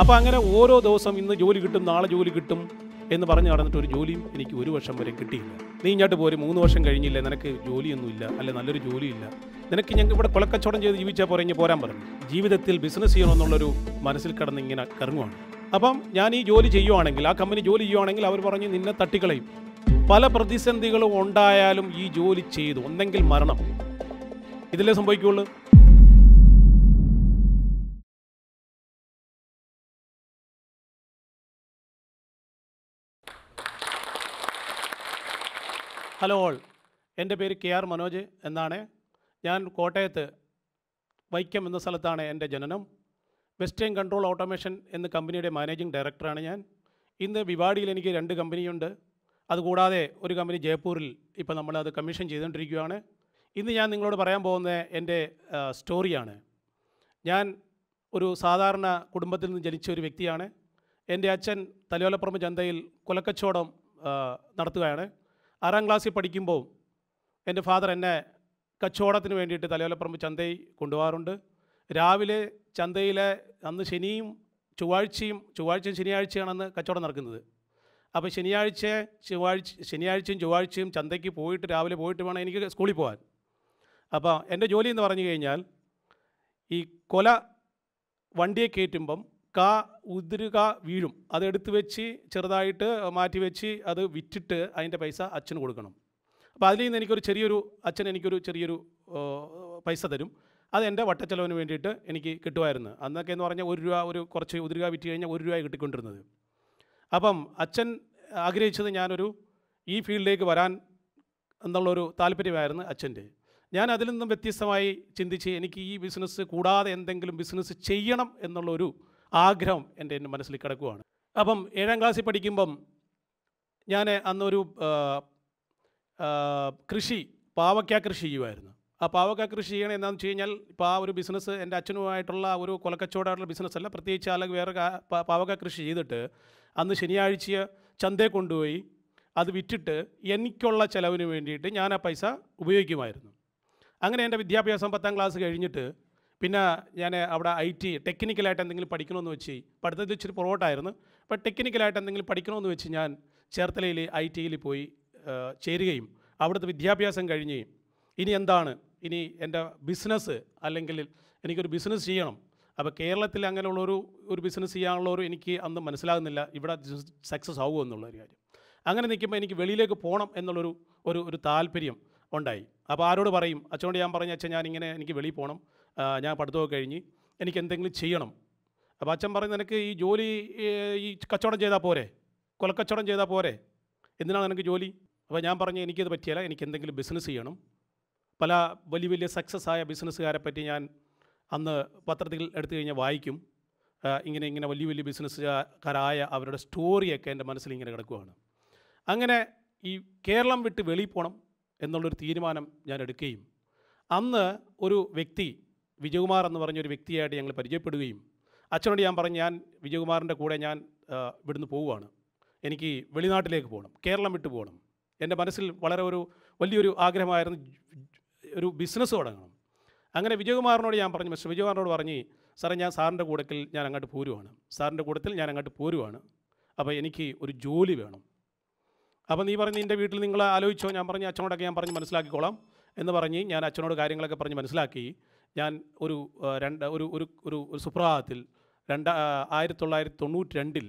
അപ്പോൾ അങ്ങനെ ഓരോ ദിവസം ഇന്ന് ജോലി കിട്ടും നാളെ ജോലി കിട്ടും എന്ന് പറഞ്ഞ് നടന്നിട്ട് ഒരു ജോലിയും എനിക്ക് ഒരു വർഷം വരെ കിട്ടിയില്ല നീ ഇങ്ങോട്ട് പോര് മൂന്ന് വർഷം കഴിഞ്ഞില്ല നിനക്ക് ജോലിയൊന്നുമില്ല അല്ലെ നല്ലൊരു ജോലിയില്ല നിനക്ക് ഞങ്ങൾക്ക് ഇവിടെ കൊലക്കച്ചവടം ചെയ്ത് ജീവിച്ചാൽ പോരെ ഇങ്ങനെ പോരാൻ പറഞ്ഞു ജീവിതത്തിൽ ബിസിനസ് ചെയ്യണമെന്നുള്ളൊരു മനസ്സിൽ കടന്ന് ഇങ്ങനെ കറങ്ങുവാണ് അപ്പം ഞാൻ ഈ ജോലി ചെയ്യുവാണെങ്കിൽ ആ കമ്പനി ജോലി ചെയ്യുവാണെങ്കിൽ അവർ പറഞ്ഞ് നിന്നെ തട്ടിക്കളയും പല പ്രതിസന്ധികളും ഉണ്ടായാലും ഈ ജോലി ചെയ്തു ഒന്നെങ്കിൽ മരണം ഇതല്ലേ സംഭവിക്കുകയുള്ളൂ ഹലോ ഓൾ എൻ്റെ പേര് കെ ആർ മനോജ് എന്നാണ് ഞാൻ കോട്ടയത്ത് വൈക്കം എന്ന സ്ഥലത്താണ് എൻ്റെ ജനനം വെസ്റ്റേൺ കൺട്രോൾ ഓട്ടോമേഷൻ എന്ന കമ്പനിയുടെ മാനേജിംഗ് ഡയറക്ടറാണ് ഞാൻ ഇന്ന് വിവാടിയിൽ എനിക്ക് രണ്ട് കമ്പനിയുണ്ട് അതുകൂടാതെ ഒരു കമ്പനി ജയ്പൂരിൽ ഇപ്പോൾ നമ്മൾ അത് കമ്മീഷൻ ചെയ്തുകൊണ്ടിരിക്കുകയാണ് ഇന്ന് ഞാൻ നിങ്ങളോട് പറയാൻ പോകുന്ന എൻ്റെ സ്റ്റോറിയാണ് ഞാൻ ഒരു സാധാരണ കുടുംബത്തിൽ നിന്ന് ജനിച്ച ഒരു വ്യക്തിയാണ് എൻ്റെ അച്ഛൻ തലയോലപ്പുറമ്പ് ചന്തയിൽ കൊലക്കച്ചവടം നടത്തുകയാണ് ആറാം ക്ലാസ്സിൽ പഠിക്കുമ്പോൾ എൻ്റെ ഫാദർ എന്നെ കച്ചവടത്തിന് വേണ്ടിയിട്ട് തലയോലപ്പറമ്പ് ചന്തയിൽ കൊണ്ടുപോകാറുണ്ട് രാവിലെ ചന്തയിലെ അന്ന് ശനിയും ചൊവ്വാഴ്ചയും ചൊവ്വാഴ്ചയും ശനിയാഴ്ചയാണെന്ന് കച്ചവടം നടക്കുന്നത് അപ്പോൾ ശനിയാഴ്ച ചൊവ്വാഴ്ച ശനിയാഴ്ചയും ചൊവ്വാഴ്ചയും ചന്തയ്ക്ക് പോയിട്ട് രാവിലെ പോയിട്ട് വേണം എനിക്ക് സ്കൂളിൽ പോകാൻ അപ്പോൾ എൻ്റെ ജോലി എന്ന് പറഞ്ഞു കഴിഞ്ഞാൽ ഈ കൊല വണ്ടിയെ കയറ്റുമ്പം ക ഉതിരുക വീഴും അതെടുത്ത് വെച്ച് ചെറുതായിട്ട് മാറ്റി വെച്ച് അത് വിറ്റിട്ട് അതിൻ്റെ പൈസ അച്ഛന് കൊടുക്കണം അപ്പോൾ അതിൽ നിന്ന് എനിക്കൊരു ചെറിയൊരു അച്ഛൻ എനിക്കൊരു ചെറിയൊരു പൈസ തരും അത് എൻ്റെ വട്ടച്ചെലവിന് വേണ്ടിയിട്ട് എനിക്ക് കിട്ടുമായിരുന്നു അന്നൊക്കെ എന്ന് പറഞ്ഞാൽ ഒരു രൂപ ഒരു കുറച്ച് ഉതിരുക വിറ്റ് കഴിഞ്ഞാൽ ഒരു രൂപ കിട്ടിക്കൊണ്ടിരുന്നത് അപ്പം അച്ഛൻ ആഗ്രഹിച്ചത് ഞാനൊരു ഈ ഫീൽഡിലേക്ക് വരാൻ എന്നുള്ളൊരു താല്പര്യമായിരുന്നു അച്ഛൻ്റെ ഞാൻ അതിൽ നിന്നും വ്യത്യസ്തമായി ചിന്തിച്ച് എനിക്ക് ഈ ബിസിനസ് കൂടാതെ എന്തെങ്കിലും ബിസിനസ് ചെയ്യണം എന്നുള്ളൊരു ആഗ്രഹം എൻ്റെ എൻ്റെ മനസ്സിൽ കിടക്കുവാണ് അപ്പം ഏഴാം ക്ലാസ്സിൽ പഠിക്കുമ്പം ഞാൻ അന്നൊരു കൃഷി പാവക്ക കൃഷി ചെയ്യുമായിരുന്നു ആ പാവക്ക കൃഷി ചെയ്യണത് എന്താണെന്ന് വെച്ച് കഴിഞ്ഞാൽ ഇപ്പോൾ ആ ഒരു ബിസിനസ് എൻ്റെ അച്ഛനുമായിട്ടുള്ള ഒരു കൊലക്കച്ചവടമായിട്ടുള്ള ബിസിനസ് അല്ല പ്രത്യേകിച്ച് അല്ലെങ്കിൽ വേറെ പാവക്ക കൃഷി ചെയ്തിട്ട് അന്ന് ശനിയാഴ്ച ചന്തയിൽ കൊണ്ടുപോയി അത് വിറ്റിട്ട് എനിക്കുള്ള ചിലവിന് വേണ്ടിയിട്ട് ഞാൻ ആ പൈസ ഉപയോഗിക്കുമായിരുന്നു അങ്ങനെ എൻ്റെ വിദ്യാഭ്യാസം പത്താം ക്ലാസ് കഴിഞ്ഞിട്ട് പിന്നെ ഞാൻ അവിടെ ഐ ടി ടെക്നിക്കലായിട്ട് എന്തെങ്കിലും പഠിക്കണമെന്ന് വെച്ച് പഠിത്തത്തിൽ ഇച്ചിരി പുറകോട്ടായിരുന്നു അപ്പോൾ ടെക്നിക്കലായിട്ട് എന്തെങ്കിലും പഠിക്കണമെന്ന് വെച്ച് ഞാൻ ചേർത്തലയിൽ ഐ ടിയിൽ പോയി ചേരുകയും അവിടുത്തെ വിദ്യാഭ്യാസം കഴിഞ്ഞ് ഇനി എന്താണ് ഇനി എൻ്റെ ബിസിനസ് അല്ലെങ്കിൽ എനിക്കൊരു ബിസിനസ് ചെയ്യണം അപ്പോൾ കേരളത്തിൽ അങ്ങനെയുള്ള ഒരു ഒരു ബിസിനസ് ചെയ്യാനുള്ള ഒരു എനിക്ക് അന്ന് മനസ്സിലാകുന്നില്ല ഇവിടെ സക്സസ് ആവുമോ എന്നുള്ളൊരു കാര്യം അങ്ങനെ നിൽക്കുമ്പോൾ എനിക്ക് വെളിയിലേക്ക് പോകണം എന്നുള്ളൊരു ഒരു ഒരു താല്പര്യം ഉണ്ടായി അപ്പോൾ ആരോട് പറയും അച്ഛനോട് ഞാൻ പറഞ്ഞ അച്ഛൻ ഞാൻ ഇങ്ങനെ എനിക്ക് വെളിയിൽ പോകണം ഞാൻ പഠിത്തമൊക്കെ കഴിഞ്ഞ് എനിക്ക് എന്തെങ്കിലും ചെയ്യണം അപ്പോൾ അച്ഛൻ പറഞ്ഞു നിനക്ക് ഈ ജോലി ഈ കച്ചവടം ചെയ്താൽ പോരെ കൊലക്കച്ചവടം ചെയ്താൽ പോരെ എന്തിനാണ് നിനക്ക് ജോലി അപ്പോൾ ഞാൻ പറഞ്ഞു എനിക്കത് പറ്റിയല്ല എനിക്ക് എന്തെങ്കിലും ബിസിനസ് ചെയ്യണം പല വലിയ വലിയ സക്സസ് ആയ ബിസിനസ്സുകാരെ പറ്റി ഞാൻ അന്ന് പത്രത്തിൽ എടുത്തു കഴിഞ്ഞാൽ വായിക്കും ഇങ്ങനെ ഇങ്ങനെ വലിയ വലിയ ബിസിനസ്സുകാരായ അവരുടെ സ്റ്റോറിയൊക്കെ എൻ്റെ മനസ്സിൽ ഇങ്ങനെ കിടക്കുകയാണ് അങ്ങനെ ഈ കേരളം വിട്ട് വെളിയിൽ പോകണം എന്നുള്ളൊരു തീരുമാനം ഞാൻ എടുക്കുകയും അന്ന് ഒരു വ്യക്തി വിജയകുമാർ എന്ന് പറഞ്ഞൊരു വ്യക്തിയായിട്ട് ഞങ്ങൾ പരിചയപ്പെടുകയും അച്ഛനോട് ഞാൻ പറഞ്ഞു ഞാൻ വിജയകുമാറിൻ്റെ കൂടെ ഞാൻ ഇവിടുന്ന് പോവുകയാണ് എനിക്ക് വെളിനാട്ടിലേക്ക് പോകണം കേരളം വിട്ടു പോകണം എൻ്റെ മനസ്സിൽ വളരെ ഒരു വലിയൊരു ആഗ്രഹമായിരുന്നു ഒരു ബിസിനസ് തുടങ്ങണം അങ്ങനെ വിജയകുമാറിനോട് ഞാൻ പറഞ്ഞു മിസ്റ്റർ വിജയകുമാറിനോട് പറഞ്ഞു സാറേ ഞാൻ സാറിൻ്റെ കൂടത്തിൽ ഞാൻ അങ്ങോട്ട് പോരുവാണ് സാറിൻ്റെ കൂടത്തിൽ ഞാൻ അങ്ങോട്ട് പോരുവാണ് അപ്പോൾ എനിക്ക് ഒരു ജോലി വേണം അപ്പോൾ നീ പറഞ്ഞ് നിൻ്റെ വീട്ടിൽ നിങ്ങൾ ആലോചിച്ചോ ഞാൻ പറഞ്ഞു അച്ഛനോടൊക്കെ ഞാൻ പറഞ്ഞ് മനസ്സിലാക്കിക്കോളാം എന്ന് പറഞ്ഞ് ഞാൻ അച്ഛനോട് കാര്യങ്ങളൊക്കെ പറഞ്ഞ് മനസ്സിലാക്കി ഞാൻ ഒരു രണ്ട് ഒരു ഒരു ഒരു ഒരു സുപ്രഭാതത്തിൽ രണ്ട് ആയിരത്തി തൊള്ളായിരത്തി തൊണ്ണൂറ്റി രണ്ടിൽ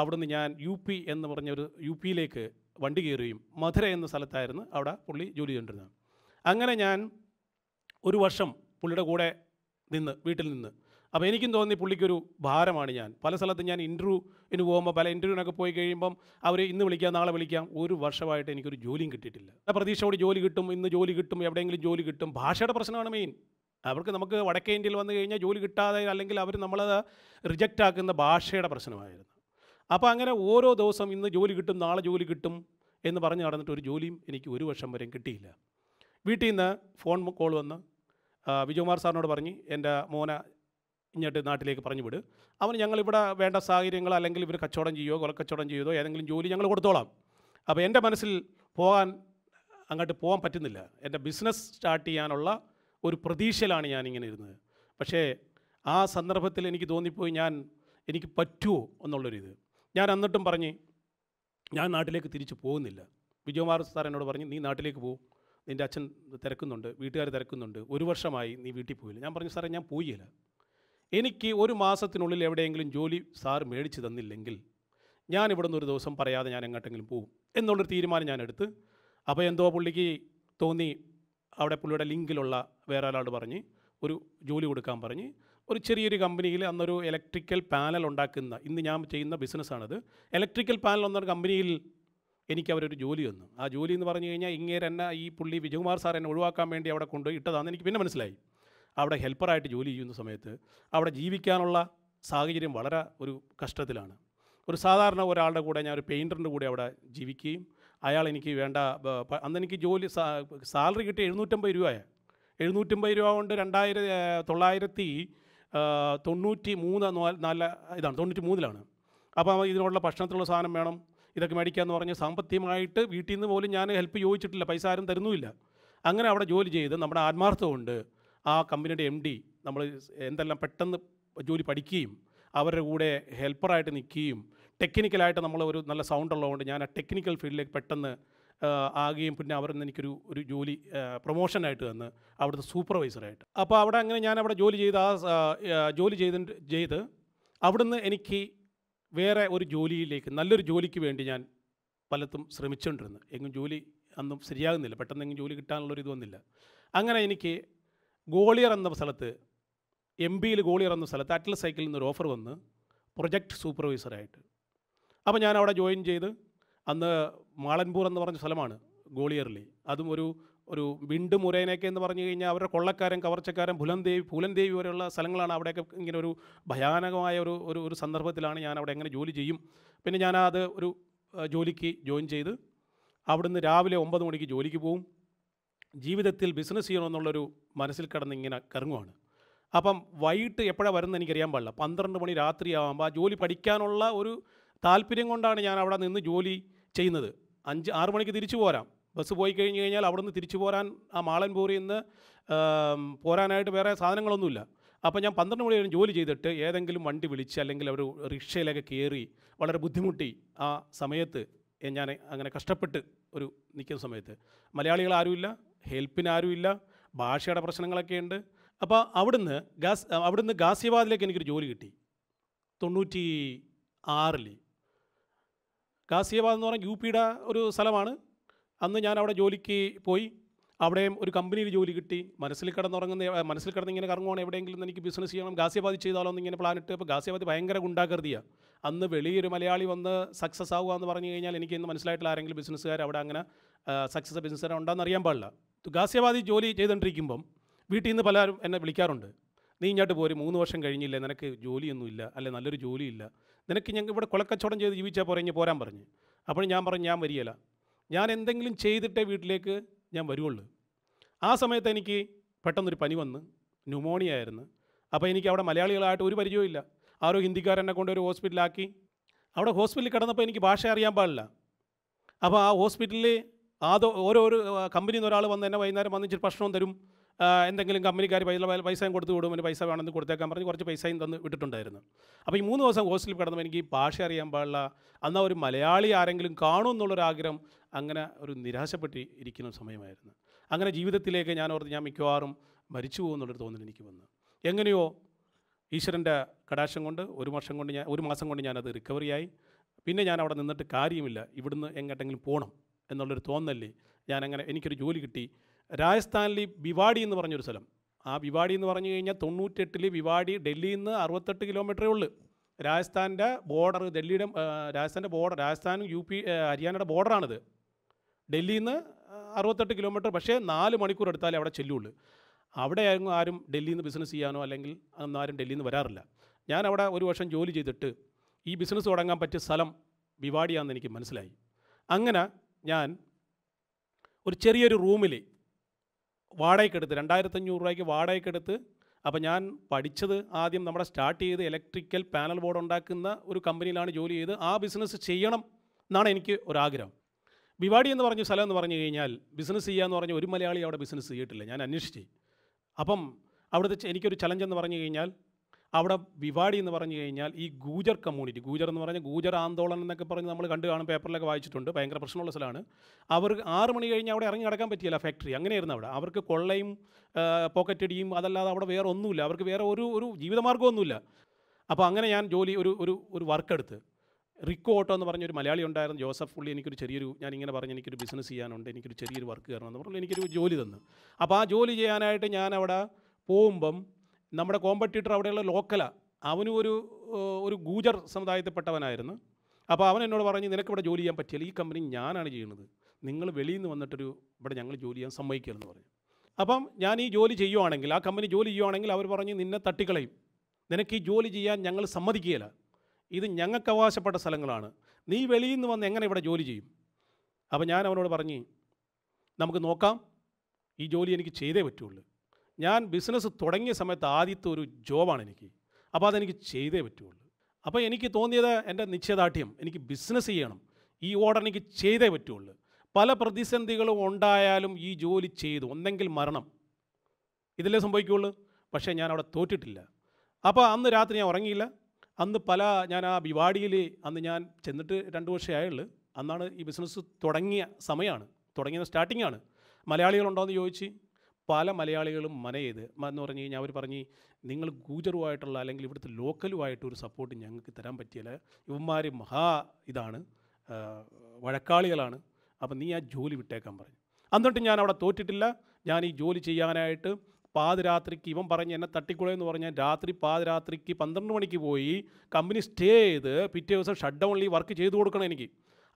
അവിടുന്ന് ഞാൻ യു പി എന്ന് പറഞ്ഞ ഒരു യു പിയിലേക്ക് വണ്ടി കയറുകയും മധുര എന്ന സ്ഥലത്തായിരുന്നു അവിടെ പുള്ളി ജോലി ചെയ്തിരുന്നത് അങ്ങനെ ഞാൻ ഒരു വർഷം പുള്ളിയുടെ കൂടെ നിന്ന് വീട്ടിൽ നിന്ന് അപ്പോൾ എനിക്കും തോന്നി പുള്ളിക്കൊരു ഭാരമാണ് ഞാൻ പല സ്ഥലത്ത് ഞാൻ ഇൻ്റർവ്യൂവിന് പോകുമ്പോൾ പല ഇൻ്റർവ്യൂവിനൊക്കെ പോയി കഴിയുമ്പം അവർ ഇന്ന് വിളിക്കാം നാളെ വിളിക്കാം ഒരു വർഷമായിട്ട് എനിക്കൊരു ജോലിയും കിട്ടിയിട്ടില്ല പ്രതീക്ഷയോട് ജോലി കിട്ടും ഇന്ന് ജോലി കിട്ടും എവിടെയെങ്കിലും ജോലി കിട്ടും ഭാഷയുടെ പ്രശ്നമാണ് മെയിൻ അവർക്ക് നമുക്ക് വടക്കേ ഇന്ത്യയിൽ വന്നു കഴിഞ്ഞാൽ ജോലി കിട്ടാതെ അല്ലെങ്കിൽ അവർ നമ്മളത് റിജക്റ്റ് ആക്കുന്ന ഭാഷയുടെ പ്രശ്നമായിരുന്നു അപ്പോൾ അങ്ങനെ ഓരോ ദിവസം ഇന്ന് ജോലി കിട്ടും നാളെ ജോലി കിട്ടും എന്ന് പറഞ്ഞ് നടന്നിട്ട് ഒരു ജോലിയും എനിക്ക് ഒരു വർഷം വരെ കിട്ടിയില്ല വീട്ടിൽ നിന്ന് ഫോൺ കോൾ വന്ന് വിജയകുമാർ സാറിനോട് പറഞ്ഞ് എൻ്റെ മോന ഇങ്ങോട്ട് നാട്ടിലേക്ക് പറഞ്ഞു വിട് അവന് ഞങ്ങളിവിടെ വേണ്ട സാഹചര്യങ്ങൾ അല്ലെങ്കിൽ ഇവർ കച്ചവടം ചെയ്യുമോ കൊലക്കച്ചവടം ചെയ്യുമോ ഏതെങ്കിലും ജോലി ഞങ്ങൾ കൊടുത്തോളാം അപ്പോൾ എൻ്റെ മനസ്സിൽ പോകാൻ അങ്ങോട്ട് പോകാൻ പറ്റുന്നില്ല എൻ്റെ ബിസിനസ് സ്റ്റാർട്ട് ചെയ്യാനുള്ള ഒരു പ്രതീക്ഷയിലാണ് ഞാനിങ്ങനെ ഇരുന്നത് പക്ഷേ ആ സന്ദർഭത്തിൽ എനിക്ക് തോന്നിപ്പോയി ഞാൻ എനിക്ക് പറ്റുമോ എന്നുള്ളൊരിത് ഞാൻ എന്നിട്ടും പറഞ്ഞ് ഞാൻ നാട്ടിലേക്ക് തിരിച്ചു പോകുന്നില്ല വിജയകുമാർ സാർ എന്നോട് പറഞ്ഞ് നീ നാട്ടിലേക്ക് പോകും നിൻ്റെ അച്ഛൻ തിരക്കുന്നുണ്ട് വീട്ടുകാർ തിരക്കുന്നുണ്ട് ഒരു വർഷമായി നീ വീട്ടിൽ പോയില്ല ഞാൻ പറഞ്ഞു സാറേ ഞാൻ പോയില്ല എനിക്ക് ഒരു മാസത്തിനുള്ളിൽ എവിടെയെങ്കിലും ജോലി സാർ മേടിച്ച് തന്നില്ലെങ്കിൽ ഞാൻ ഇവിടെ നിന്ന് ഒരു ദിവസം പറയാതെ ഞാൻ എങ്ങോട്ടെങ്കിലും പോകും എന്നുള്ളൊരു തീരുമാനം ഞാൻ എടുത്ത് അപ്പോൾ എന്തോ പുള്ളിക്ക് തോന്നി അവിടെ പുള്ളിയുടെ ലിങ്കിലുള്ള വേറെ ഒരാളോട് പറഞ്ഞ് ഒരു ജോലി കൊടുക്കാൻ പറഞ്ഞ് ഒരു ചെറിയൊരു കമ്പനിയിൽ അന്നൊരു ഇലക്ട്രിക്കൽ പാനൽ ഉണ്ടാക്കുന്ന ഇന്ന് ഞാൻ ചെയ്യുന്ന ബിസിനസ്സാണത് ഇലക്ട്രിക്കൽ പാനൽ എന്നൊരു കമ്പനിയിൽ എനിക്ക് അവരൊരു ജോലി തന്നു ആ ജോലി എന്ന് പറഞ്ഞു കഴിഞ്ഞാൽ ഇങ്ങേര് എന്നെ ഈ പുള്ളി വിജയകുമാർ സാർ എന്നെ ഒഴിവാക്കാൻ വേണ്ടി അവിടെ കൊണ്ട് ഇട്ടതാണെന്ന് എനിക്ക് പിന്നെ മനസ്സിലായി അവിടെ ഹെൽപ്പറായിട്ട് ജോലി ചെയ്യുന്ന സമയത്ത് അവിടെ ജീവിക്കാനുള്ള സാഹചര്യം വളരെ ഒരു കഷ്ടത്തിലാണ് ഒരു സാധാരണ ഒരാളുടെ കൂടെ ഞാൻ ഒരു പെയിൻറ്ററിൻ്റെ കൂടെ അവിടെ ജീവിക്കുകയും അയാൾ എനിക്ക് വേണ്ട അന്ന് എനിക്ക് ജോലി സാലറി കിട്ടിയ എഴുന്നൂറ്റമ്പത് രൂപയാണ് എഴുന്നൂറ്റമ്പത് രൂപ കൊണ്ട് രണ്ടായിര തൊള്ളായിരത്തി തൊണ്ണൂറ്റി മൂന്ന് നല്ല ഇതാണ് തൊണ്ണൂറ്റി മൂന്നിലാണ് അപ്പോൾ ഇതിനുള്ള ഭക്ഷണത്തിനുള്ള സാധനം വേണം ഇതൊക്കെ മേടിക്കാമെന്ന് പറഞ്ഞ് സാമ്പത്തികമായിട്ട് വീട്ടിൽ നിന്ന് പോലും ഞാൻ ഹെൽപ്പ് ചോദിച്ചിട്ടില്ല പൈസ ആരും തരുന്നുമില്ല അങ്ങനെ അവിടെ ജോലി ചെയ്ത് നമ്മുടെ ആത്മാർത്ഥം കൊണ്ട് ആ കമ്പനിയുടെ എം ഡി നമ്മൾ എന്തെല്ലാം പെട്ടെന്ന് ജോലി പഠിക്കുകയും അവരുടെ കൂടെ ഹെൽപ്പറായിട്ട് നിൽക്കുകയും ടെക്നിക്കലായിട്ട് നമ്മൾ ഒരു നല്ല സൗണ്ട് ഉള്ളതുകൊണ്ട് ഞാൻ ആ ടെക്നിക്കൽ ഫീൽഡിലേക്ക് പെട്ടെന്ന് ആകുകയും പിന്നെ അവർ നിന്ന് എനിക്കൊരു ഒരു ജോലി പ്രൊമോഷനായിട്ട് തന്ന് അവിടുത്തെ സൂപ്പർവൈസറായിട്ട് അപ്പോൾ അവിടെ അങ്ങനെ ഞാൻ അവിടെ ജോലി ചെയ്ത് ആ ജോലി ചെയ്ത് ചെയ്ത് അവിടുന്ന് എനിക്ക് വേറെ ഒരു ജോലിയിലേക്ക് നല്ലൊരു ജോലിക്ക് വേണ്ടി ഞാൻ പലത്തും ശ്രമിച്ചുകൊണ്ടിരുന്നു എങ്ങും ജോലി അന്നും ശരിയാകുന്നില്ല പെട്ടെന്ന് എങ്ങും ജോലി കിട്ടാനുള്ളൊരു ഇത് വന്നില്ല അങ്ങനെ എനിക്ക് ഗോളിയർ എന്ന സ്ഥലത്ത് എം ബിയിൽ ഗോളിയർ എന്ന സ്ഥലത്ത് അറ്റ്ലസ് സൈക്കിളിൽ നിന്നൊരു ഓഫർ വന്ന് പ്രൊജക്റ്റ് സൂപ്പർവൈസറായിട്ട് അപ്പോൾ ഞാൻ അവിടെ ജോയിൻ ചെയ്ത് അന്ന് മാളൻപൂർ എന്ന് പറഞ്ഞ സ്ഥലമാണ് ഗോളിയർലി അതും ഒരു ഒരു വിണ്ട് മുരേനൊക്കെ എന്ന് പറഞ്ഞു കഴിഞ്ഞാൽ അവരുടെ കൊള്ളക്കാരൻ കവർച്ചക്കാരൻ പുലന്തേവി പുലന്തേവി വരെയുള്ള സ്ഥലങ്ങളാണ് അവിടെയൊക്കെ ഇങ്ങനെ ഒരു ഭയാനകമായ ഒരു ഒരു ഒരു സന്ദർഭത്തിലാണ് ഞാൻ അവിടെ എങ്ങനെ ജോലി ചെയ്യും പിന്നെ ഞാൻ അത് ഒരു ജോലിക്ക് ജോയിൻ ചെയ്ത് അവിടുന്ന് രാവിലെ ഒമ്പത് മണിക്ക് ജോലിക്ക് പോവും ജീവിതത്തിൽ ബിസിനസ് ചെയ്യണമെന്നുള്ളൊരു മനസ്സിൽ കടന്ന് ഇങ്ങനെ കറങ്ങുവാണ് അപ്പം വൈകിട്ട് എപ്പോഴാണ് വരുന്നത് എനിക്കറിയാൻ പാടില്ല പന്ത്രണ്ട് മണി രാത്രി ആകുമ്പോൾ ആ ജോലി പഠിക്കാനുള്ള ഒരു താല്പര്യം കൊണ്ടാണ് ഞാൻ അവിടെ നിന്ന് ജോലി ചെയ്യുന്നത് അഞ്ച് ആറ് മണിക്ക് തിരിച്ചു പോരാം ബസ് പോയി കഴിഞ്ഞ് കഴിഞ്ഞാൽ അവിടെ നിന്ന് തിരിച്ചു പോരാൻ ആ മാളൻപൂരിൽ നിന്ന് പോരാനായിട്ട് വേറെ സാധനങ്ങളൊന്നുമില്ല അപ്പോൾ ഞാൻ പന്ത്രണ്ട് മണി വരെ ജോലി ചെയ്തിട്ട് ഏതെങ്കിലും വണ്ടി വിളിച്ച് അല്ലെങ്കിൽ അവർ റിക്ഷയിലൊക്കെ കയറി വളരെ ബുദ്ധിമുട്ടി ആ സമയത്ത് ഞാൻ അങ്ങനെ കഷ്ടപ്പെട്ട് ഒരു നിൽക്കുന്ന സമയത്ത് മലയാളികൾ ആരുമില്ല ഹെൽപ്പിന് ആരുമില്ല ഭാഷയുടെ പ്രശ്നങ്ങളൊക്കെ ഉണ്ട് അപ്പോൾ അവിടുന്ന് ഗാസ് അവിടുന്ന് ഗാസിയാബാദിലേക്ക് എനിക്കൊരു ജോലി കിട്ടി തൊണ്ണൂറ്റി ആറിൽ ഗാസിയാബാദ് എന്ന് പറഞ്ഞാൽ യു പിയുടെ ഒരു സ്ഥലമാണ് അന്ന് ഞാൻ അവിടെ ജോലിക്ക് പോയി അവിടെയും ഒരു കമ്പനിയിൽ ജോലി കിട്ടി മനസ്സിൽ കിടന്നുറങ്ങുന്ന മനസ്സിൽ കിടന്ന് ഇങ്ങനെ കറങ്ങുവാണ് എവിടെയെങ്കിലും എനിക്ക് ബിസിനസ് ചെയ്യണം ഗാസിയാബാദ് ചെയ്താലോ എന്ന് ഇങ്ങനെ ഇട്ട് അപ്പോൾ ഗാസിയാബാദ് ഭയങ്കര ഗുണ്ടാകൃതിയാണ് അന്ന് വെളിയൊരു മലയാളി വന്ന് സക്സസ് ആവുക എന്ന് പറഞ്ഞു കഴിഞ്ഞാൽ എനിക്ക് ഇന്ന് മനസ്സിലായിട്ടുള്ള ആരെങ്കിലും ബിസിനസ്സുകാർ അവിടെ അങ്ങനെ സക്സസ് ബിസിനസ്സുകാർ ഉണ്ടെന്ന് അറിയാൻ പാടില്ല ഗാസിയാബാദിൽ ജോലി ചെയ്തുകൊണ്ടിരിക്കുമ്പം വീട്ടിൽ നിന്ന് പലരും എന്നെ വിളിക്കാറുണ്ട് നീ ഇങ്ങോട്ട് പോരും മൂന്ന് വർഷം കഴിഞ്ഞില്ല നിനക്ക് ജോലിയൊന്നുമില്ല അല്ലെ നല്ലൊരു ജോലിയില്ല നിനക്ക് ഞങ്ങൾ ഇവിടെ കൊലക്കച്ചവടം ചെയ്ത് ജീവിച്ചാൽ പോരെ ഇനി പോരാൻ പറഞ്ഞു അപ്പോൾ ഞാൻ പറഞ്ഞു ഞാൻ വരികയില്ല ഞാൻ എന്തെങ്കിലും ചെയ്തിട്ടേ വീട്ടിലേക്ക് ഞാൻ വരുവുള്ളൂ ആ സമയത്ത് എനിക്ക് പെട്ടെന്നൊരു പനി വന്ന് ന്യൂമോണിയ ആയിരുന്നു അപ്പോൾ എനിക്ക് അവിടെ മലയാളികളായിട്ട് ഒരു പരിചയമില്ല ആരോ ഹിന്ദിക്കാരനെ കൊണ്ട് ഒരു ഹോസ്പിറ്റലാക്കി അവിടെ ഹോസ്പിറ്റലിൽ കിടന്നപ്പോൾ എനിക്ക് ഭാഷ അറിയാൻ പാടില്ല അപ്പോൾ ആ ഹോസ്പിറ്റലിൽ ആദ്യം ഓരോ കമ്പനിയിൽ നിന്ന് ഒരാൾ വന്ന് എന്നെ വൈകുന്നേരം വന്നിച്ചിട്ട് ഭക്ഷണം തരും എന്തെങ്കിലും കമ്പനിക്കാർ പൈസ പൈസയും കൊടുത്തു വിടും പൈസ വേണമെന്ന് കൊടുത്തേക്കാൻ പറഞ്ഞ് കുറച്ച് പൈസയും തന്ന് വിട്ടിട്ടുണ്ടായിരുന്നു അപ്പോൾ ഈ മൂന്ന് ദിവസം ഹോസ്റ്റലിൽ കിടന്നപ്പോൾ എനിക്ക് ഈ ഭാഷ അറിയാൻ പാടില്ല അന്ന് ഒരു മലയാളി ആരെങ്കിലും എന്നുള്ളൊരാഗ്രഹം അങ്ങനെ ഒരു നിരാശപ്പെട്ടി ഇരിക്കുന്ന സമയമായിരുന്നു അങ്ങനെ ജീവിതത്തിലേക്ക് ഞാൻ ഓർത്ത് ഞാൻ മിക്കവാറും മരിച്ചു പോകുമെന്നുള്ളൊരു തോന്നൽ എനിക്ക് വന്നു എങ്ങനെയോ ഈശ്വരൻ്റെ കടാശം കൊണ്ട് ഒരു വർഷം കൊണ്ട് ഞാൻ ഒരു മാസം കൊണ്ട് ഞാനത് ആയി പിന്നെ ഞാൻ അവിടെ നിന്നിട്ട് കാര്യമില്ല ഇവിടുന്ന് എങ്ങോട്ടെങ്കിലും പോകണം എന്നുള്ളൊരു തോന്നല്ലേ ഞാനങ്ങനെ എനിക്കൊരു ജോലി കിട്ടി രാജസ്ഥാനിൽ ബിവാടി എന്ന് പറഞ്ഞൊരു സ്ഥലം ആ ബിവാടി എന്ന് പറഞ്ഞു കഴിഞ്ഞാൽ തൊണ്ണൂറ്റെട്ടിൽ ബിവാടി ഡൽഹിയിൽ നിന്ന് അറുപത്തെട്ട് കിലോമീറ്ററേ ഉള്ളു രാജസ്ഥാൻ്റെ ബോർഡർ ഡൽഹിയുടെ രാജസ്ഥാൻ്റെ ബോർഡർ രാജസ്ഥാനും യു പി ഹരിയാനയുടെ ബോർഡറാണിത് ഡൽഹിയിൽ നിന്ന് അറുപത്തെട്ട് കിലോമീറ്റർ പക്ഷേ നാല് മണിക്കൂർ എടുത്താലേ അവിടെ ചെല്ലുള്ളൂ അവിടെ ആയിരുന്നു ആരും ഡൽഹിയിൽ നിന്ന് ബിസിനസ് ചെയ്യാനോ അല്ലെങ്കിൽ അന്നും ആരും ഡൽഹിയിൽ നിന്ന് വരാറില്ല ഞാൻ അവിടെ ഒരു വർഷം ജോലി ചെയ്തിട്ട് ഈ ബിസിനസ് തുടങ്ങാൻ പറ്റിയ സ്ഥലം വിവാടിയാണെന്ന് എനിക്ക് മനസ്സിലായി അങ്ങനെ ഞാൻ ഒരു ചെറിയൊരു റൂമിൽ വാടകയ്ക്കെടുത്ത് അഞ്ഞൂറ് രൂപയ്ക്ക് വാടകയ്ക്കെടുത്ത് അപ്പോൾ ഞാൻ പഠിച്ചത് ആദ്യം നമ്മുടെ സ്റ്റാർട്ട് ചെയ്ത് ഇലക്ട്രിക്കൽ പാനൽ ബോർഡ് ഉണ്ടാക്കുന്ന ഒരു കമ്പനിയിലാണ് ജോലി ചെയ്ത് ആ ബിസിനസ് ചെയ്യണം എന്നാണ് എനിക്ക് ഒരാഗ്രഹം ബിവാടി എന്ന് പറഞ്ഞ സ്ഥലം എന്ന് പറഞ്ഞു കഴിഞ്ഞാൽ ബിസിനസ് ചെയ്യാമെന്ന് എന്ന് പറഞ്ഞാൽ ഒരു മലയാളി അവിടെ ബിസിനസ് ചെയ്തിട്ടില്ല ഞാൻ അന്വേഷിച്ചു അപ്പം അവിടുത്തെ എനിക്കൊരു ചലഞ്ച് എന്ന് പറഞ്ഞു കഴിഞ്ഞാൽ അവിടെ വിവാടി എന്ന് പറഞ്ഞു കഴിഞ്ഞാൽ ഈ ഗൂജർ കമ്മ്യൂണിറ്റി ഗൂജർ എന്ന് പറഞ്ഞാൽ ഗൂജർ ആന്തോളനം എന്നൊക്കെ പറഞ്ഞ് നമ്മൾ കണ്ടു കാണും പേപ്പറിലൊക്കെ വായിച്ചിട്ടുണ്ട് ഭയങ്കര പ്രശ്നമുള്ള സ്ഥലമാണ് അവർക്ക് ആറ് മണി കഴിഞ്ഞ് അവിടെ ഇറങ്ങി നടക്കാൻ പറ്റിയില്ല ഫാക്ടറി അങ്ങനെയായിരുന്നു അവിടെ അവർക്ക് കൊള്ളയും പോക്കറ്റടിയും അതല്ലാതെ അവിടെ വേറെ ഒന്നുമില്ല അവർക്ക് വേറെ ഒരു ഒരു ജീവിതമാർഗ്ഗമൊന്നുമില്ല അപ്പോൾ അങ്ങനെ ഞാൻ ജോലി ഒരു ഒരു ഒരു വർക്ക് എടുത്ത് റിക്കോ ഓട്ടോ എന്ന് പറഞ്ഞൊരു മലയാളി ഉണ്ടായിരുന്നു ജോസഫ് പുള്ളി എനിക്കൊരു ചെറിയൊരു ഞാൻ ഇങ്ങനെ പറഞ്ഞു എനിക്കൊരു ബിസിനസ് ചെയ്യാനുണ്ട് എനിക്കൊരു ചെറിയൊരു വർക്ക് കയറണമെന്ന് പറഞ്ഞു എനിക്കൊരു ജോലി തന്നു അപ്പോൾ ആ ജോലി ചെയ്യാനായിട്ട് ഞാൻ അവിടെ പോകുമ്പം നമ്മുടെ കോമ്പറ്റീറ്റർ അവിടെയുള്ള ലോക്കലാണ് അവനും ഒരു ഒരു ഗൂജർ സമുദായത്തിൽപ്പെട്ടവനായിരുന്നു അപ്പോൾ അവൻ എന്നോട് പറഞ്ഞ് നിനക്കിവിടെ ജോലി ചെയ്യാൻ പറ്റിയില്ല ഈ കമ്പനി ഞാനാണ് ചെയ്യുന്നത് നിങ്ങൾ വെളിയിൽ നിന്ന് വന്നിട്ടൊരു ഇവിടെ ഞങ്ങൾ ജോലി ചെയ്യാൻ സമ്മതിക്കില്ലെന്ന് പറഞ്ഞു അപ്പം ഞാൻ ഈ ജോലി ചെയ്യുവാണെങ്കിൽ ആ കമ്പനി ജോലി ചെയ്യുവാണെങ്കിൽ അവർ പറഞ്ഞ് നിന്നെ തട്ടിക്കളയും നിനക്ക് ഈ ജോലി ചെയ്യാൻ ഞങ്ങൾ സമ്മതിക്കുകയില്ല ഇത് ഞങ്ങൾക്ക് അവകാശപ്പെട്ട സ്ഥലങ്ങളാണ് നീ വെളിയിൽ നിന്ന് വന്ന് എങ്ങനെ ഇവിടെ ജോലി ചെയ്യും അപ്പോൾ ഞാൻ അവനോട് പറഞ്ഞ് നമുക്ക് നോക്കാം ഈ ജോലി എനിക്ക് ചെയ്തേ പറ്റുള്ളൂ ഞാൻ ബിസിനസ് തുടങ്ങിയ സമയത്ത് ആദ്യത്തെ ഒരു ജോബാണ് എനിക്ക് അപ്പോൾ അതെനിക്ക് ചെയ്തേ പറ്റുള്ളൂ അപ്പോൾ എനിക്ക് തോന്നിയത് എൻ്റെ നിശ്ചയദാർഢ്യം എനിക്ക് ബിസിനസ് ചെയ്യണം ഈ ഓർഡർ എനിക്ക് ചെയ്തേ പറ്റുള്ളൂ പല പ്രതിസന്ധികളും ഉണ്ടായാലും ഈ ജോലി ചെയ്തു ഒന്നെങ്കിൽ മരണം ഇതല്ലേ സംഭവിക്കുകയുള്ളൂ പക്ഷേ ഞാൻ അവിടെ തോറ്റിട്ടില്ല അപ്പോൾ അന്ന് രാത്രി ഞാൻ ഉറങ്ങിയില്ല അന്ന് പല ഞാൻ ആ ബിവാടിയിൽ അന്ന് ഞാൻ ചെന്നിട്ട് രണ്ട് വർഷമായുള്ളൂ അന്നാണ് ഈ ബിസിനസ് തുടങ്ങിയ സമയമാണ് തുടങ്ങിയ സ്റ്റാർട്ടിങ്ങാണ് മലയാളികളുണ്ടോയെന്ന് ചോദിച്ച് പല മലയാളികളും മനയത് എന്ന് പറഞ്ഞു കഴിഞ്ഞാൽ അവർ പറഞ്ഞ് നിങ്ങൾ ഗൂജറുമായിട്ടുള്ള അല്ലെങ്കിൽ ഇവിടുത്തെ ലോക്കലുമായിട്ടൊരു ഒരു സപ്പോർട്ട് ഞങ്ങൾക്ക് തരാൻ പറ്റിയില്ല ഇവന്മാർ മഹാ ഇതാണ് വഴക്കാളികളാണ് അപ്പം നീ ആ ജോലി വിട്ടേക്കാൻ പറഞ്ഞു എന്നിട്ട് ഞാൻ അവിടെ തോറ്റിട്ടില്ല ഞാൻ ഈ ജോലി ചെയ്യാനായിട്ട് പാതിരാത്രിക്ക് ഇവൻ പറഞ്ഞ് എന്നെ തട്ടിക്കുളയെന്ന് പറഞ്ഞാൽ രാത്രി പാതിരാത്രിക്ക് പന്ത്രണ്ട് മണിക്ക് പോയി കമ്പനി സ്റ്റേ ചെയ്ത് പിറ്റേ ദിവസം ഷട്ട് ഡൗണിൽ വർക്ക് ചെയ്തു കൊടുക്കണം എനിക്ക്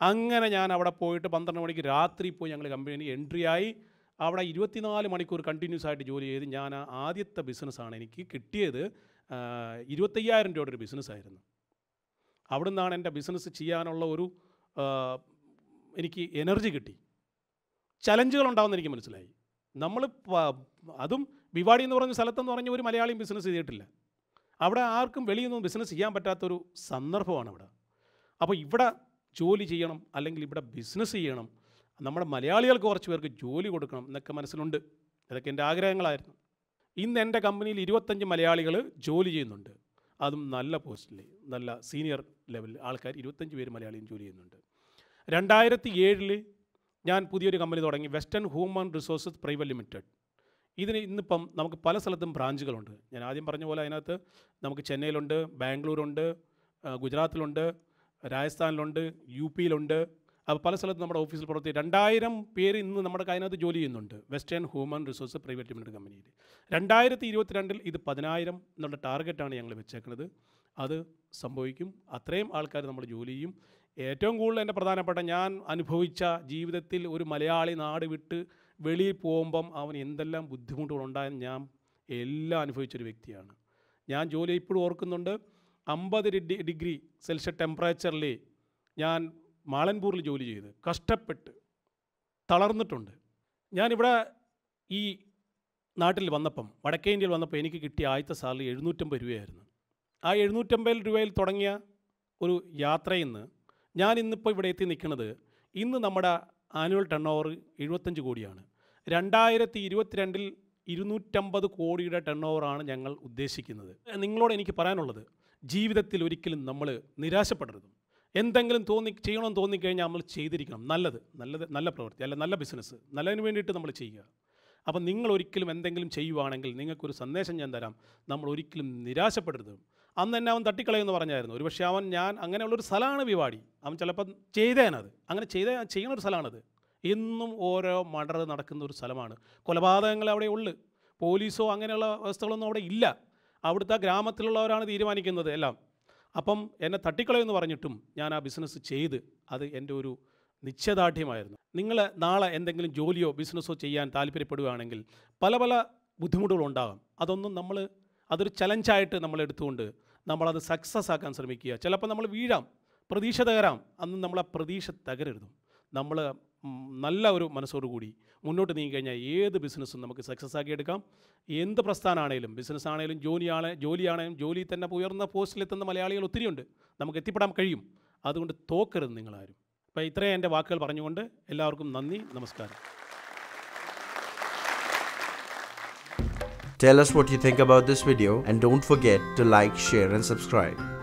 അങ്ങനെ ഞാൻ അവിടെ പോയിട്ട് പന്ത്രണ്ട് മണിക്ക് രാത്രി പോയി ഞങ്ങൾ കമ്പനി എൻട്രി ആയി അവിടെ ഇരുപത്തിനാല് മണിക്കൂർ കണ്ടിന്യൂസ് ആയിട്ട് ജോലി ചെയ്ത് ഞാൻ ആദ്യത്തെ ബിസിനസ്സാണ് എനിക്ക് കിട്ടിയത് ഇരുപത്തയ്യായിരം രൂപയുടെ ഒരു ബിസിനസ്സായിരുന്നു അവിടെ നിന്നാണ് എൻ്റെ ബിസിനസ് ചെയ്യാനുള്ള ഒരു എനിക്ക് എനർജി കിട്ടി ചലഞ്ചുകൾ ഉണ്ടാവുമെന്ന് എനിക്ക് മനസ്സിലായി നമ്മൾ അതും വിവാടി എന്ന് പറഞ്ഞ സ്ഥലത്തെന്ന് പറഞ്ഞ ഒരു മലയാളിയും ബിസിനസ് ചെയ്തിട്ടില്ല അവിടെ ആർക്കും വെളിയിൽ നിന്നും ബിസിനസ് ചെയ്യാൻ പറ്റാത്തൊരു സന്ദർഭമാണ് ഇവിടെ അപ്പോൾ ഇവിടെ ജോലി ചെയ്യണം അല്ലെങ്കിൽ ഇവിടെ ബിസിനസ് ചെയ്യണം നമ്മുടെ മലയാളികൾക്ക് കുറച്ച് പേർക്ക് ജോലി കൊടുക്കണം എന്നൊക്കെ മനസ്സിലുണ്ട് ഇതൊക്കെ എൻ്റെ ആഗ്രഹങ്ങളായിരുന്നു ഇന്ന് എൻ്റെ കമ്പനിയിൽ ഇരുപത്തഞ്ച് മലയാളികൾ ജോലി ചെയ്യുന്നുണ്ട് അതും നല്ല പോസ്റ്റിൽ നല്ല സീനിയർ ലെവൽ ആൾക്കാർ ഇരുപത്തഞ്ച് പേര് മലയാളിയും ജോലി ചെയ്യുന്നുണ്ട് രണ്ടായിരത്തി ഏഴിൽ ഞാൻ പുതിയൊരു കമ്പനി തുടങ്ങി western human resources private limited ഇതിന് ഇന്നിപ്പം നമുക്ക് പല സ്ഥലത്തും ബ്രാഞ്ചുകളുണ്ട് ഞാൻ ആദ്യം പറഞ്ഞ പോലെ അതിനകത്ത് നമുക്ക് ചെന്നൈയിലുണ്ട് ബാംഗ്ലൂരുണ്ട് ഗുജറാത്തിലുണ്ട് രാജസ്ഥാനിലുണ്ട് യു പിയിലുണ്ട് അപ്പോൾ പല സ്ഥലത്തും നമ്മുടെ ഓഫീസിൽ പ്രവർത്തി രണ്ടായിരം പേര് ഇന്ന് നമ്മുടെ അതിനകത്ത് ജോലി ചെയ്യുന്നുണ്ട് western human resource private limited കമ്പനിയിൽ രണ്ടായിരത്തി ഇരുപത്തിരണ്ടിൽ ഇത് പതിനായിരം എന്നുള്ള ടാർഗറ്റാണ് ഞങ്ങൾ വെച്ചേക്കുന്നത് അത് സംഭവിക്കും അത്രയും ആൾക്കാർ നമ്മൾ ജോലി ചെയ്യും ഏറ്റവും കൂടുതൽ എൻ്റെ പ്രധാനപ്പെട്ട ഞാൻ അനുഭവിച്ച ജീവിതത്തിൽ ഒരു മലയാളി നാട് വിട്ട് വെളിയിൽ പോകുമ്പം അവൻ എന്തെല്ലാം ബുദ്ധിമുട്ടുകളുണ്ടായെന്ന് ഞാൻ എല്ലാം അനുഭവിച്ചൊരു വ്യക്തിയാണ് ഞാൻ ജോലി ഇപ്പോഴും ഓർക്കുന്നുണ്ട് അമ്പത് ഡിഗ്രി സെൽഷ്യസ് ടെമ്പറേച്ചറിൽ ഞാൻ മാളൻപൂരിൽ ജോലി ചെയ്ത് കഷ്ടപ്പെട്ട് തളർന്നിട്ടുണ്ട് ഞാനിവിടെ ഈ നാട്ടിൽ വന്നപ്പം വടക്കേ ഇന്ത്യയിൽ വന്നപ്പോൾ എനിക്ക് കിട്ടിയ ആദ്യത്തെ സാലറി എഴുന്നൂറ്റമ്പത് രൂപയായിരുന്നു ആ എഴുന്നൂറ്റമ്പത് രൂപയിൽ തുടങ്ങിയ ഒരു യാത്രയിൽ നിന്ന് ഞാൻ ഇന്നിപ്പോൾ ഇവിടെ എത്തി നിൽക്കുന്നത് ഇന്ന് നമ്മുടെ ആനുവൽ ടെൺ ഓവർ എഴുപത്തഞ്ച് കോടിയാണ് രണ്ടായിരത്തി ഇരുപത്തിരണ്ടിൽ ഇരുന്നൂറ്റമ്പത് കോടിയുടെ ടെൺ ഓവറാണ് ഞങ്ങൾ ഉദ്ദേശിക്കുന്നത് നിങ്ങളോട് എനിക്ക് പറയാനുള്ളത് ജീവിതത്തിൽ ഒരിക്കലും നമ്മൾ നിരാശപ്പെടരുത് എന്തെങ്കിലും തോന്നി ചെയ്യണമെന്ന് തോന്നിക്കഴിഞ്ഞാൽ നമ്മൾ ചെയ്തിരിക്കണം നല്ലത് നല്ലത് നല്ല പ്രവൃത്തി അല്ല നല്ല ബിസിനസ് നല്ലതിന് വേണ്ടിയിട്ട് നമ്മൾ ചെയ്യുക അപ്പം നിങ്ങൾ ഒരിക്കലും എന്തെങ്കിലും ചെയ്യുവാണെങ്കിൽ നിങ്ങൾക്കൊരു സന്ദേശം ഞാൻ തരാം നമ്മൾ ഒരിക്കലും നിരാശപ്പെടരുത് അന്ന് തന്നെ അവൻ തട്ടിക്കളയെന്ന് പറഞ്ഞായിരുന്നു പക്ഷേ അവൻ ഞാൻ അങ്ങനെയുള്ളൊരു സ്ഥലമാണ് വിവാടി അവൻ ചിലപ്പോൾ ചെയ്തേനത് അങ്ങനെ ചെയ്ത ചെയ്യണ ഒരു സ്ഥലമാണത് എന്നും ഓരോ മർഡർ നടക്കുന്ന ഒരു സ്ഥലമാണ് കൊലപാതകങ്ങൾ അവിടെ ഉള്ളു പോലീസോ അങ്ങനെയുള്ള വ്യവസ്ഥകളൊന്നും അവിടെ ഇല്ല അവിടുത്തെ ഗ്രാമത്തിലുള്ളവരാണ് തീരുമാനിക്കുന്നത് എല്ലാം അപ്പം എന്നെ തട്ടിക്കളയെന്ന് പറഞ്ഞിട്ടും ഞാൻ ആ ബിസിനസ് ചെയ്ത് അത് എൻ്റെ ഒരു നിശ്ചയദാർഢ്യമായിരുന്നു നിങ്ങൾ നാളെ എന്തെങ്കിലും ജോലിയോ ബിസിനസ്സോ ചെയ്യാൻ താല്പര്യപ്പെടുകയാണെങ്കിൽ പല പല ബുദ്ധിമുട്ടുകളുണ്ടാകും അതൊന്നും നമ്മൾ അതൊരു ചലഞ്ചായിട്ട് നമ്മൾ എടുത്തുകൊണ്ട് നമ്മളത് സക്സസ് ആക്കാൻ ശ്രമിക്കുക ചിലപ്പോൾ നമ്മൾ വീഴാം പ്രതീക്ഷ തകരാം അന്ന് നമ്മൾ ആ പ്രതീക്ഷ തകരരുതും നമ്മൾ നല്ല ഒരു മനസ്സോടുകൂടി മുന്നോട്ട് നീങ്ങി കഴിഞ്ഞാൽ ഏത് ബിസിനസ്സും നമുക്ക് സക്സസ് ആക്കി എടുക്കാം എന്ത് പ്രസ്ഥാനമാണേലും ബിസിനസ് ആണേലും ജോലിയാണ് ജോലിയാണേലും ജോലി തന്നെ ഉയർന്ന പോസ്റ്റിലെത്തുന്ന മലയാളികൾ ഒത്തിരിയുണ്ട് നമുക്ക് എത്തിപ്പെടാൻ കഴിയും അതുകൊണ്ട് തോക്കരുത് നിങ്ങളാരും അപ്പോൾ ഇത്രയും എൻ്റെ വാക്കുകൾ പറഞ്ഞുകൊണ്ട് എല്ലാവർക്കും നന്ദി നമസ്കാരം Tell us what you think about this video and don't forget to like, share and subscribe.